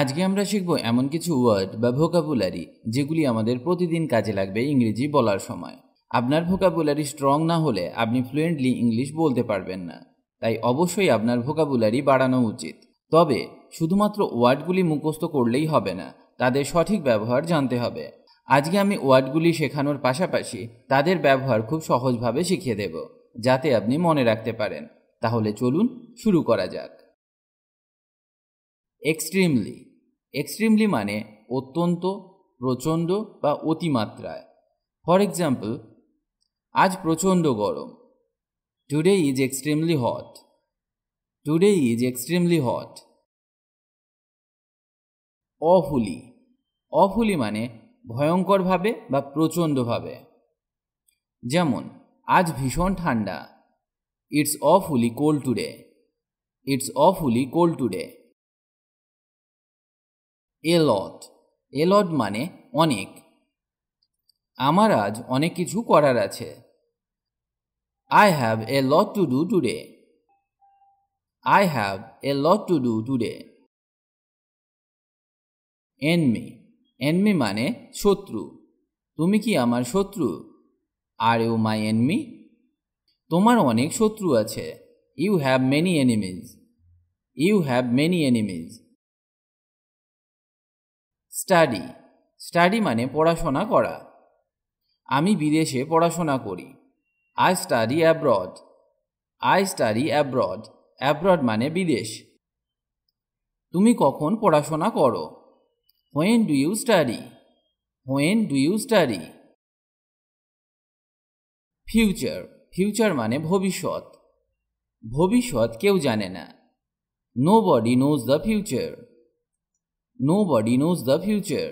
আজকে আমরা শিখব এমন কিছু ওয়ার্ড বা ভোকাবুলারি যেগুলি আমাদের প্রতিদিন কাজে লাগবে ইংরেজি বলার সময় আপনার ভোকাবুলারি স্ট্রং না হলে আপনি ফ্লুয়েন্টলি ইংলিশ বলতে পারবেন না তাই অবশ্যই আপনার ভোকাবুলারি বাড়ানো উচিত তবে শুধুমাত্র ওয়ার্ডগুলি মুখস্থ করলেই হবে না তাদের সঠিক ব্যবহার জানতে হবে আজকে আমি ওয়ার্ডগুলি শেখানোর পাশাপাশি তাদের ব্যবহার খুব সহজভাবে শিখিয়ে দেব যাতে আপনি মনে রাখতে পারেন তাহলে চলুন শুরু করা যাক এক্সট্রিমলি এক্সট্রিমলি মানে অত্যন্ত প্রচণ্ড বা অতিমাত্রায় ফর এক্সাম্পল আজ প্রচণ্ড গরম today is extremely hot today is extremely hot awfully awfully মানে ভয়ঙ্করভাবে বা প্রচণ্ডভাবে যেমন আজ ভীষণ ঠান্ডা it's awfully cold today it's awfully cold today a lot a lot মানে অনেক আমার আজ অনেক কিছু করার আছে I have a lot to do today I have a lot to do today enemy enemy মানে শত্রু তুমি কি আমার শত্রু আর ইউ মাই এনমি তোমার অনেক শত্রু আছে you have many enemies you have many enemies study study মানে পড়াশোনা করা আমি বিদেশে পড়াশোনা করি I study abroad I study abroad abroad মানে বিদেশ তুমি কখন পড়াশোনা করো when do you study when do you study future future মানে ভবিষ্যৎ ভবিষ্যৎ কেউ জানে না nobody knows the future Nobody knows the future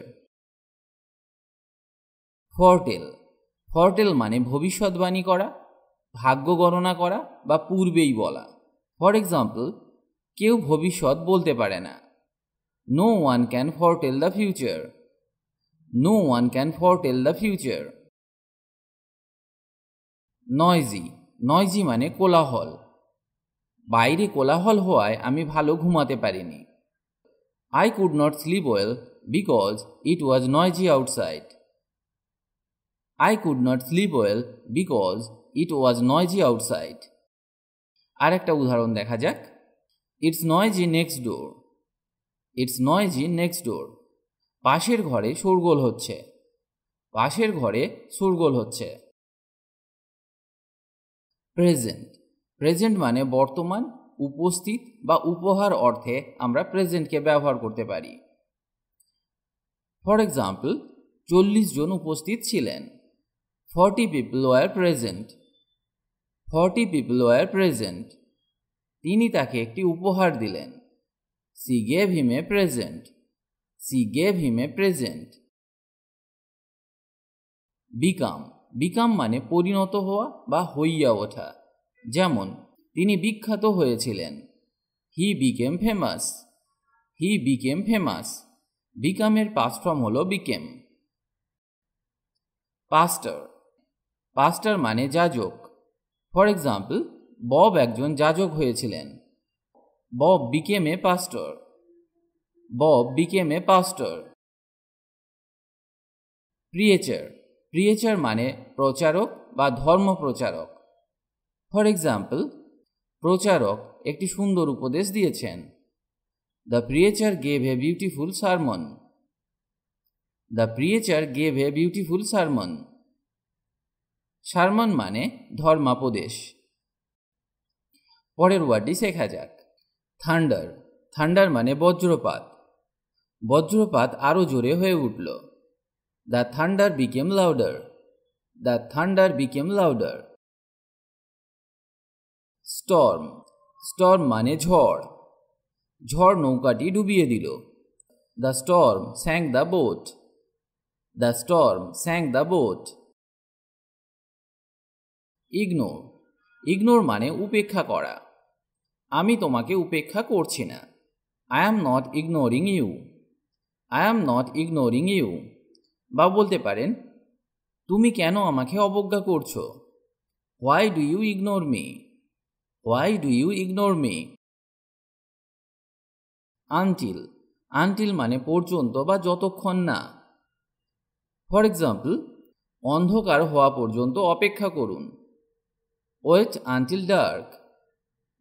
foretell foretell মানে ভবিষ্যৎবাণী করা ভাগ্য গণনা করা বা পূর্বেই বলা ফর এক্সাম্পল কেউ ভবিষ্যৎ বলতে পারে না no one can foretell the future no one can foretell the future noisy noisy মানে কোলাহল বাইরে কোলাহল হওয়ায় আমি ভালো ঘুমাতে পারিনি I could not sleep well because it was noisy outside. I could not sleep well because it was noisy outside. আর একটা উদাহরণ দেখা যাক it's noisy next door it's noisy next door পাশের ঘরে শোরগোল হচ্ছে পাশের ঘরে শোরগোল হচ্ছে প্রেজেন্ট প্রেজেন্ট মানে বর্তমান উপস্থিত বা উপহার অর্থে আমরা প্রেজেন্টকে ব্যবহার করতে পারি ফর এক্সাম্পল চল্লিশ জন উপস্থিত ছিলেন forty people were present forty people were present তিনি তাকে একটি উপহার দিলেন she gave him a present she gave him a present become become মানে পরিণত হওয়া বা হইয়া ওঠা যেমন তিনি বিখ্যাত হয়েছিলেন he became famous he became famous বিকামের পাস্ট হল বিকেম পাস্টার পাস্টার মানে যাজক ফর এক্সাম্পল বব একজন যাজক হয়েছিলেন Bob became a pastor Bob became a pastor preacher preacher মানে প্রচারক বা ধর্ম প্রচারক ফর এক্সাম্পল প্রচারক একটি সুন্দর উপদেশ দিয়েছেন the preacher gave a beautiful sermon the preacher gave a beautiful sermon sermon মানে ধর্মাপদেশ পরের ওয়ার্ডটি শেখা যাক থান্ডার থান্ডার মানে বজ্রপাত বজ্রপাত আরও জোরে হয়ে উঠল the thunder became louder the thunder became louder storm storm মানে ঝড় ঝড় নৌকাটি ডুবিয়ে দিল the storm sang the boat the storm sang the boat ignore ignore মানে উপেক্ষা করা আমি তোমাকে উপেক্ষা করছি না I am not ignoring you I am not ignoring you বা বলতে পারেন তুমি কেন আমাকে অবজ্ঞা করছো why do you ignore me why do you ignore me until until মানে পর্যন্ত বা যতক্ষণ না ফর এক্সাম্পল অন্ধকার হওয়া পর্যন্ত অপেক্ষা করুন wait until dark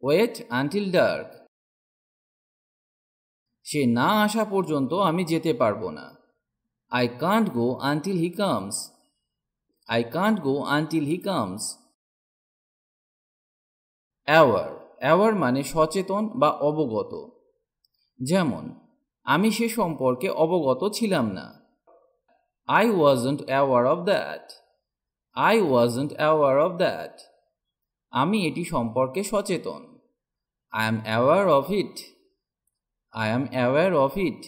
wait until dark সে না আসা পর্যন্ত আমি যেতে পারবো না I can't go until he comes I can't go until he comes aware aware মানে সচেতন বা অবগত যেমন আমি সে সম্পর্কে অবগত ছিলাম না I wasn't aware of that I wasn't aware of that আমি এটি সম্পর্কে সচেতন I am aware of it I am aware of it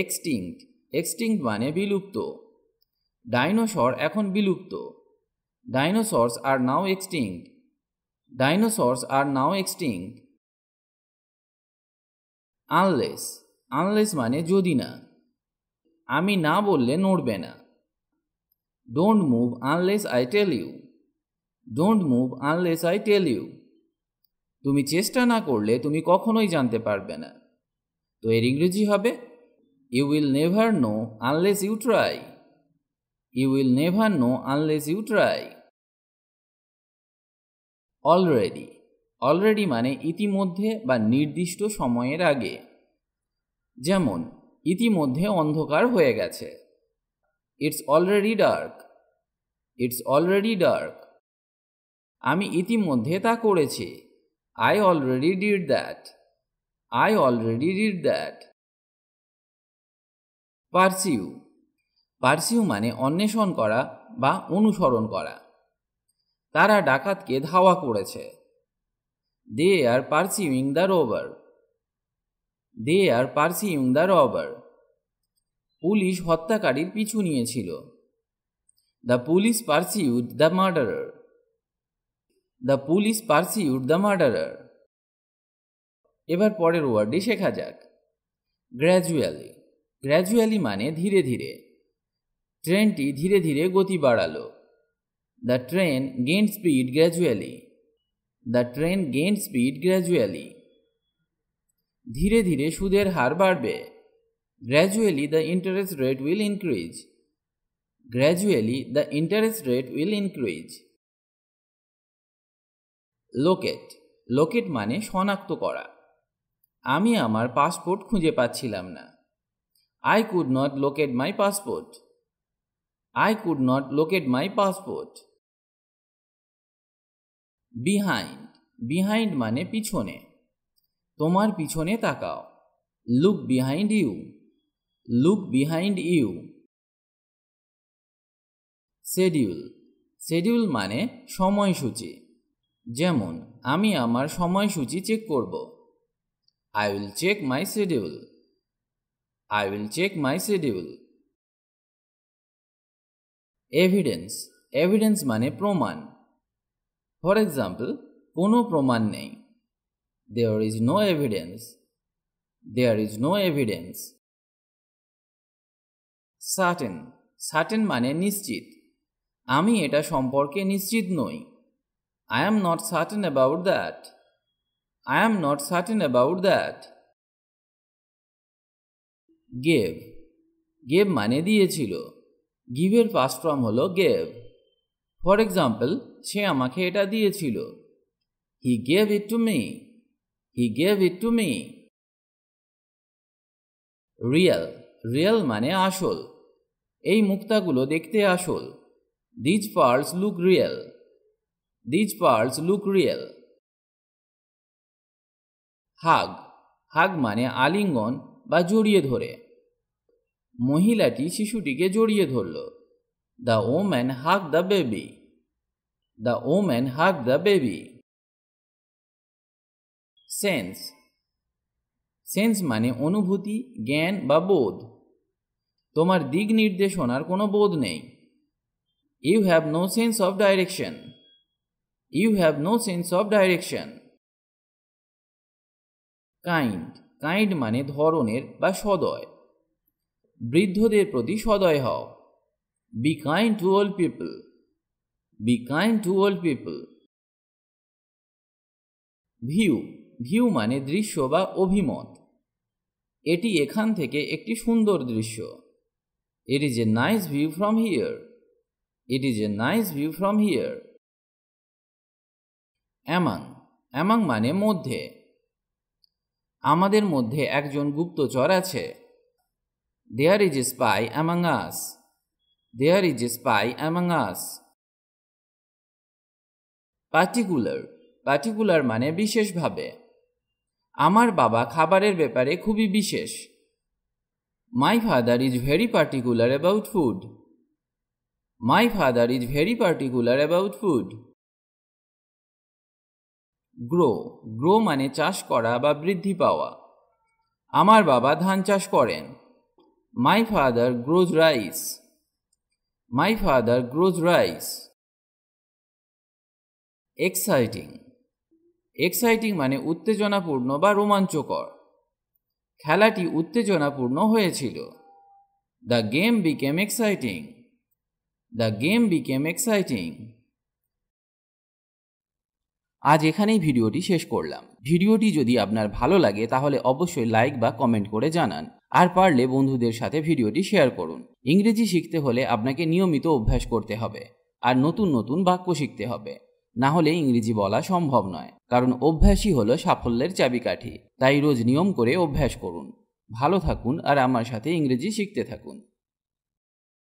extinct extinct মানে বিলুপ্ত ডাইনোসর এখন বিলুপ্ত Dinosaurs are now extinct. Dinosaurs are now extinct. Unless unless মানে যদি না আমি না বললে নড়বে না don't move unless I tell you don't move unless I tell you তুমি চেষ্টা না করলে তুমি কখনোই জানতে পারবে না তো এর ইংরেজি হবে you will never know unless you try you will never know unless you try already already মানে ইতিমধ্যে বা নির্দিষ্ট সময়ের আগে যেমন ইতিমধ্যে অন্ধকার হয়ে গেছে it's already dark it's already dark আমি ইতিমধ্যে তা করেছি I already did that I already did that pursue pursue মানে অন্বেষণ করা বা অনুসরণ করা তারা ডাকাতকে ধাওয়া করেছে they are pursuing the robber they are pursuing the robber police হত্যাকারীর পিছু নিয়েছিল the police pursued the murderer the police pursued the murderer এবার পরের ওয়ার্ডে শেখা যাক গ্র্যাজুয়ালি গ্র্যাজুয়ালি মানে ধীরে ধীরে ট্রেনটি ধীরে ধীরে গতি বাড়ালো The train gained speed gradually. The train gained speed gradually. ধীরে ধীরে সুদের হার বাড়বে gradually the interest rate will increase gradually the interest rate will increase locate locate মানে শনাক্ত করা আমি আমার পাসপোর্ট খুঁজে পাচ্ছিলাম না I could not locate my passport I could not locate my passport. Behind. Behind মানে পিছনে তোমার পিছনে তাকাও look behind you look behind you schedule schedule মানে সময়সূচি যেমন আমি আমার সময়সূচি চেক করব I will check my schedule I will check my schedule evidence evidence মানে প্রমাণ ফর এক্সাম্পল কোনো প্রমাণ নেই there is no evidence there is no evidence certain certain মানে নিশ্চিত আমি এটা সম্পর্কে নিশ্চিত নই I am not certain about that I am not certain about that gave gave মানে দিয়েছিল গিভের পাস্ট ফর্ম হলো গেভ ফর এক্সাম্পল সে আমাকে এটা দিয়েছিল he gave it to me he gave it to me real real মানে আসল এই মুক্তাগুলো দেখতে আসল these pearls look real these pearls look real hug hug মানে আলিঙ্গন বা জড়িয়ে ধরে মহিলাটি শিশুটিকে জড়িয়ে ধরল the woman hug the baby the woman hug the baby sense sense মানে অনুভূতি জ্ঞান বা বোধ তোমার দিক নির্দেশনার কোনো বোধ নেই you have no sense of direction you have no sense of direction kind kind মানে ধরনের বা সদয় বৃদ্ধদের প্রতি সদয় হও be kind to all people be kind to all people view view মানে দৃশ্য বা অভিমত এটি এখান থেকে একটি সুন্দর দৃশ্য it is a nice view from here it is a nice view from here among among মানে মধ্যে আমাদের মধ্যে একজন গুপ্তচর আছে there is a spy among us. There is a spy among particular particular মানে বিশেষভাবে আমার বাবা খাবারের ব্যাপারে খুবই বিশেষ my father is very particular about food my father is very particular about food grow grow মানে চাষ করা বা বৃদ্ধি পাওয়া আমার বাবা ধান চাষ করেন My father grows rice. My father grows rice. Exciting exciting মানে উত্তেজনাপূর্ণ বা রোমাঞ্চকর খেলাটি উত্তেজনাপূর্ণ হয়েছিল the game became exciting the game became exciting আজ এখানেই ভিডিওটি শেষ করলাম ভিডিওটি যদি আপনার ভালো লাগে তাহলে অবশ্যই লাইক বা কমেন্ট করে জানান আর পারলে বন্ধুদের সাথে ভিডিওটি শেয়ার করুন ইংরেজি শিখতে হলে আপনাকে নিয়মিত অভ্যাস করতে হবে আর নতুন নতুন বাক্য শিখতে হবে না হলে ইংরেজি বলা সম্ভব নয় কারণ অভ্যাসই হলো সাফল্যের চাবিকাঠি তাই রোজ নিয়ম করে অভ্যাস করুন ভালো থাকুন আর আমার সাথে ইংরেজি শিখতে থাকুন